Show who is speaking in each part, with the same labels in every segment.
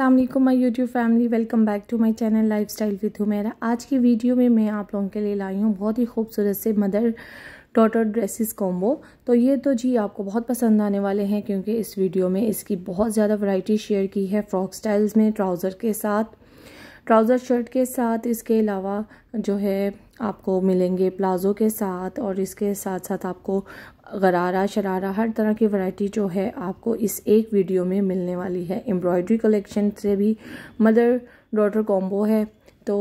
Speaker 1: अल्लाम my YouTube family welcome back to my channel life style with Humera आज की video में मैं आप लोगों के लिए लाई हूँ बहुत ही खूबसूरत से मदर डॉटर ड्रेसेस कॉम्बो तो ये तो जी आपको बहुत पसंद आने वाले हैं क्योंकि इस वीडियो में इसकी बहुत ज़्यादा वैरायटी शेयर की है फ्रॉक स्टाइल्स में ट्राउज़र के साथ ट्राउज़र शर्ट के साथ इसके अलावा जो है आपको मिलेंगे प्लाज़ो के साथ और इसके साथ साथ आपको गरारा शरारा हर तरह की वैरायटी जो है आपको इस एक वीडियो में मिलने वाली है एम्ब्रॉयडरी कलेक्शन से भी मदर डॉटर कॉम्बो है तो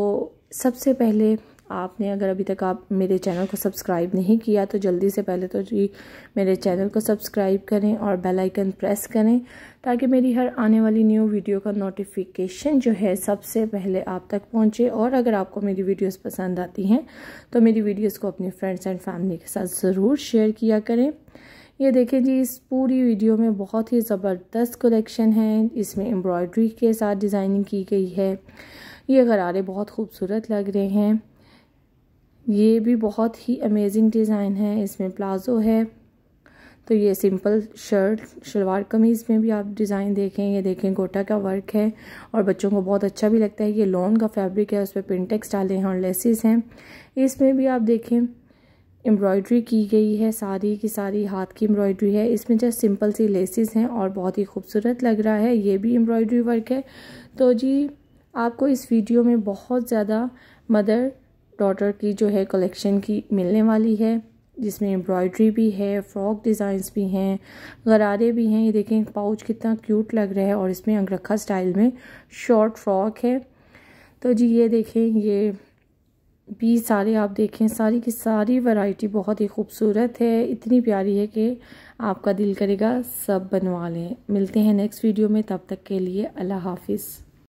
Speaker 1: सबसे पहले आपने अगर अभी तक आप मेरे चैनल को सब्सक्राइब नहीं किया तो जल्दी से पहले तो जी मेरे चैनल को सब्सक्राइब करें और बेल आइकन प्रेस करें ताकि मेरी हर आने वाली न्यू वीडियो का नोटिफिकेशन जो है सबसे पहले आप तक पहुंचे और अगर आपको मेरी वीडियोस पसंद आती हैं तो मेरी वीडियोस को अपने फ्रेंड्स एंड फैमिली के साथ ज़रूर शेयर किया करें ये देखें जी इस पूरी वीडियो में बहुत ही ज़बरदस्त कलेक्शन है इसमें एम्ब्रॉयड्री के साथ डिज़ाइनिंग की गई है ये गरारे बहुत खूबसूरत लग रहे हैं ये भी बहुत ही अमेजिंग डिज़ाइन है इसमें प्लाज़ो है तो ये सिंपल शर्ट शलवार कमीज़ में भी आप डिज़ाइन देखें ये देखें गोटा का वर्क है और बच्चों को बहुत अच्छा भी लगता है ये लॉन का फैब्रिक है उस पर पिनटेक्स डाले हैं और लेसेस हैं इसमें भी आप देखें एम्ब्रॉयड्री की गई है सारी की सारी हाथ की एम्ब्रॉयड्री है इसमें जस्ट सिंपल सी लेसेस हैं और बहुत ही खूबसूरत लग रहा है ये भी एम्ब्रॉयड्री वर्क है तो जी आपको इस वीडियो में बहुत ज़्यादा मदर डॉटर की जो है कलेक्शन की मिलने वाली है जिसमें एम्ब्रॉयडरी भी है फ्रॉक डिज़ाइंस भी हैं गरारे भी हैं ये देखें पाउच कितना क्यूट लग रहा है और इसमें अंगरखा स्टाइल में शॉर्ट फ्रॉक है तो जी ये देखें ये भी सारे आप देखें सारी की सारी वैरायटी बहुत ही खूबसूरत है इतनी प्यारी है कि आपका दिल करेगा सब बनवा लें मिलते हैं नेक्स्ट वीडियो में तब तक के लिए अल्लाह हाफिज़